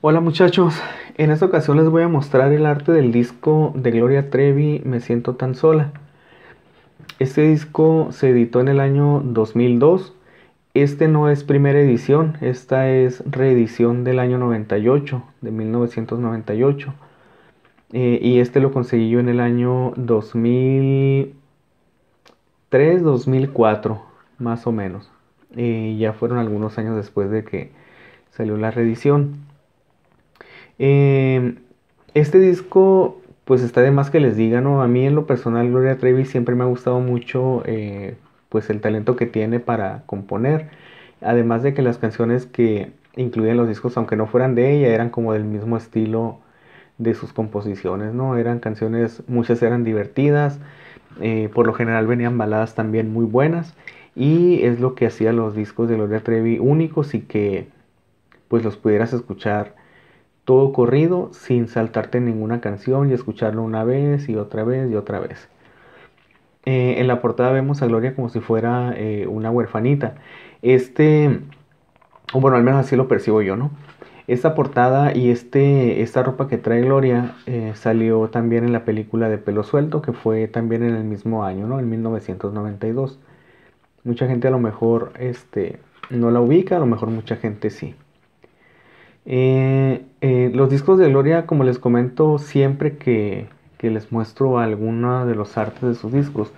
Hola muchachos, en esta ocasión les voy a mostrar el arte del disco de Gloria Trevi Me siento tan sola. Este disco se editó en el año 2002. Este no es primera edición, esta es reedición del año 98, de 1998. Eh, y este lo conseguí yo en el año 2003, 2004, más o menos. Eh, ya fueron algunos años después de que salió la reedición. Em, este disco, pues está de más que les diga, ¿no? A mí en lo personal, Gloria Trevi siempre me ha gustado mucho, eh, pues el talento que tiene para componer. Además de que las canciones que incluían los discos, aunque no fueran de ella, eran como del mismo estilo de sus composiciones, ¿no? Eran canciones, muchas eran divertidas, eh, por lo general venían baladas también muy buenas y es lo que hacía los discos de Gloria Trevi únicos y que pues los pudieras escuchar todo corrido sin saltarte ninguna canción y escucharlo una vez y otra vez y otra vez. Eh, en la portada vemos a Gloria como si fuera eh, una huerfanita. Este, bueno, al menos así lo percibo yo, ¿no? Esta portada y este, esta ropa que trae Gloria eh, salió también en la película de Pelo Suelto, que fue también en el mismo año, ¿no? En 1992. Mucha gente a lo mejor este, no la ubica, a lo mejor mucha gente sí. Eh, eh, los discos de Gloria, como les comento siempre que, les muestro alguna de los artes de sus discos,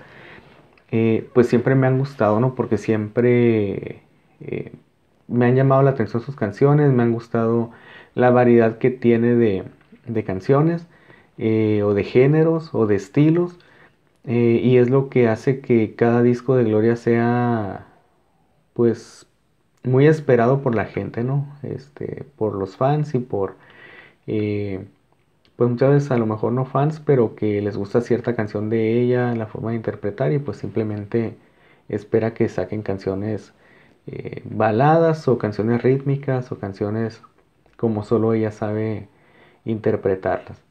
eh, pues siempre me han gustado, ¿no? Porque siempre me han llamado la atención sus canciones, me han gustado la variedad que tiene de canciones, o de géneros, o de estilos, y es lo que hace que cada disco de Gloria sea, pues, muy esperado por la gente, ¿no? Este, por los fans y por, eh, pues muchas veces a lo mejor no fans, pero que les gusta cierta canción de ella, la forma de interpretar y pues simplemente espera que saquen canciones eh, baladas o canciones rítmicas o canciones como solo ella sabe interpretarlas.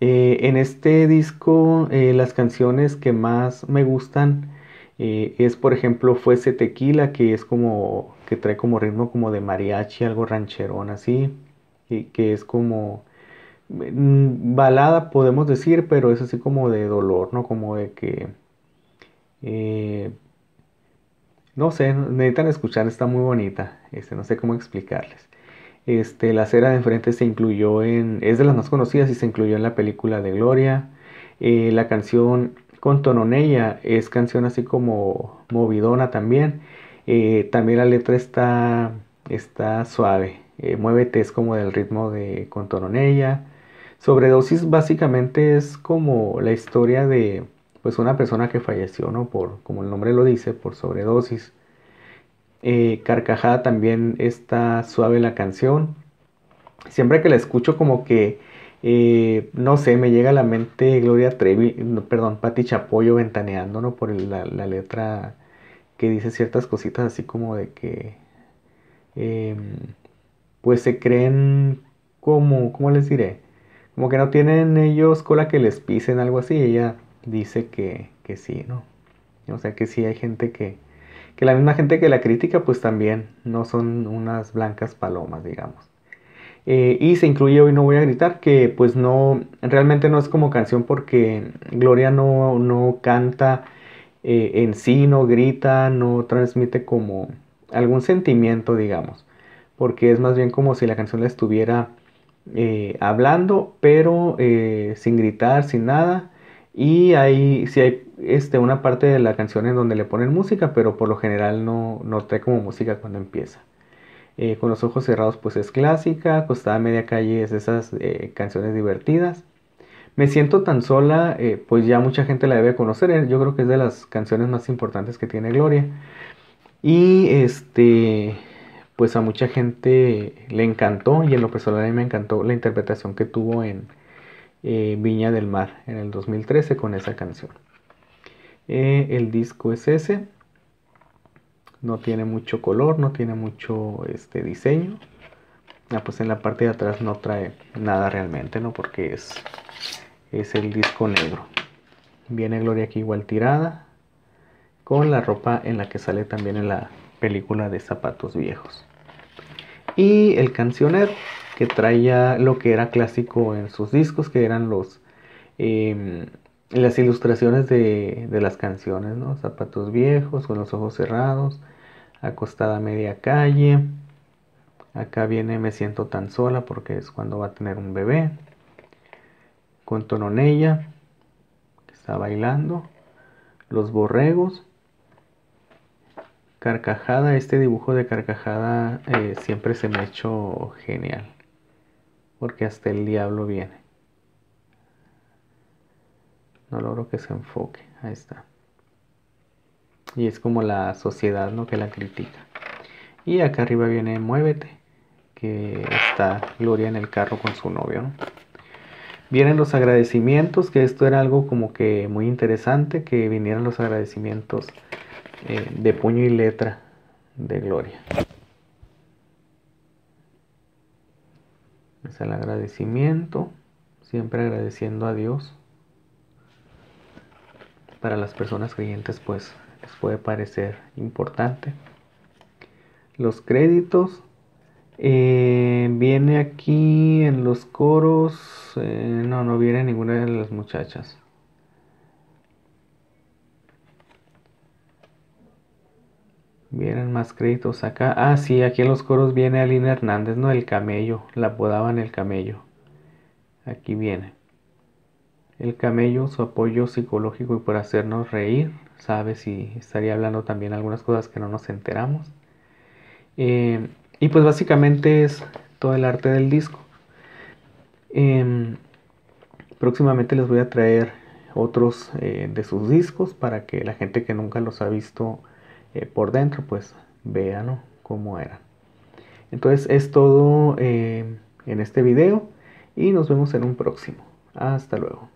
Eh, en este disco las canciones que más me gustan eh, es por ejemplo fuese tequila que es como que trae como ritmo como de mariachi algo rancherón así y que es como mm, balada podemos decir pero es así como de dolor no como de que eh, no sé necesitan escuchar está muy bonita este no sé cómo explicarles este, la cera de enfrente se incluyó en es de las más conocidas y se incluyó en la película de Gloria eh, la canción con Tononella. Es canción así como movidona también. Eh, también la letra está, está suave. Eh, muévete es como del ritmo de con Sobredosis básicamente es como la historia de pues una persona que falleció, Por, como el nombre lo dice, por sobredosis. Eh, carcajada también está suave la canción. Siempre que la escucho como que eh, no sé, me llega a la mente Gloria Trevi, perdón, Pati Chapoyo ventaneando, ¿no? Por la, letra que dice ciertas cositas así como de que, em, pues se creen como, ¿cómo les diré? Como que no tienen ellos cola que les pisen, algo así. Ella dice que, que sí, ¿no? O sea que sí hay gente que, que la misma gente que la crítica pues también no son unas blancas palomas, digamos. Eh, y se incluye Hoy no voy a gritar, que pues no, realmente no es como canción porque Gloria no, no canta eh, en sí, no grita, no transmite como algún sentimiento, digamos, porque es más bien como si la canción la estuviera eh, hablando, pero sin gritar, sin nada. Y hay, si hay este, una parte de la canción en donde le ponen música, pero por lo general no, no trae como música cuando empieza. Eh, con los ojos cerrados pues es clásica, Costada Media Calle es esas eh, canciones divertidas. Me siento tan sola, eh, pues ya mucha gente la debe conocer, yo creo que es de las canciones más importantes que tiene Gloria. Y este, pues a mucha gente le encantó y en lo personal a mí me encantó la interpretación que tuvo en Viña del Mar en el 2013 con esa canción. el disco es ese no tiene mucho color, no tiene mucho este diseño. Ah, pues en la parte de atrás no trae nada realmente, ¿no? Porque es, es el disco negro. Viene Gloria aquí igual tirada, con la ropa en la que sale también en la película de Zapatos Viejos. Y el cancioner, que traía lo que era clásico en sus discos, que eran los... Em, las ilustraciones de, las canciones, ¿no? Zapatos viejos, con los ojos cerrados, acostada a media calle. Acá viene Me siento tan sola porque es cuando va a tener un bebé. Con Tononella, que está bailando. Los borregos. Carcajada, este dibujo de carcajada eh, siempre se me ha hecho genial. Porque hasta el diablo viene. No que se enfoque. Ahí está. Y es como la sociedad, ¿no? Que la critica. Y acá arriba viene Muévete, que está Gloria en el carro con su novio, Vienen los agradecimientos, que esto era algo como que muy interesante, que vinieran los agradecimientos eh, de puño y letra de Gloria. Es el agradecimiento, siempre agradeciendo a Dios para las personas creyentes pues les puede parecer importante. Los créditos. Eh, viene aquí en los coros. Eh, no, no viene ninguna de las muchachas. Vienen más créditos acá. Ah, sí, aquí en los coros viene Alina Hernández, ¿no? El camello. La apodaban el camello. Aquí viene el camello, su apoyo psicológico y por hacernos reír, ¿sabes? si estaría hablando también algunas cosas que no nos enteramos. Em, y pues básicamente es todo el arte del disco. Em, próximamente les voy a traer otros eh, de sus discos para que la gente que nunca los ha visto eh, por dentro pues vea cómo eran. Entonces es todo em, en este video y nos vemos en un próximo. Hasta luego.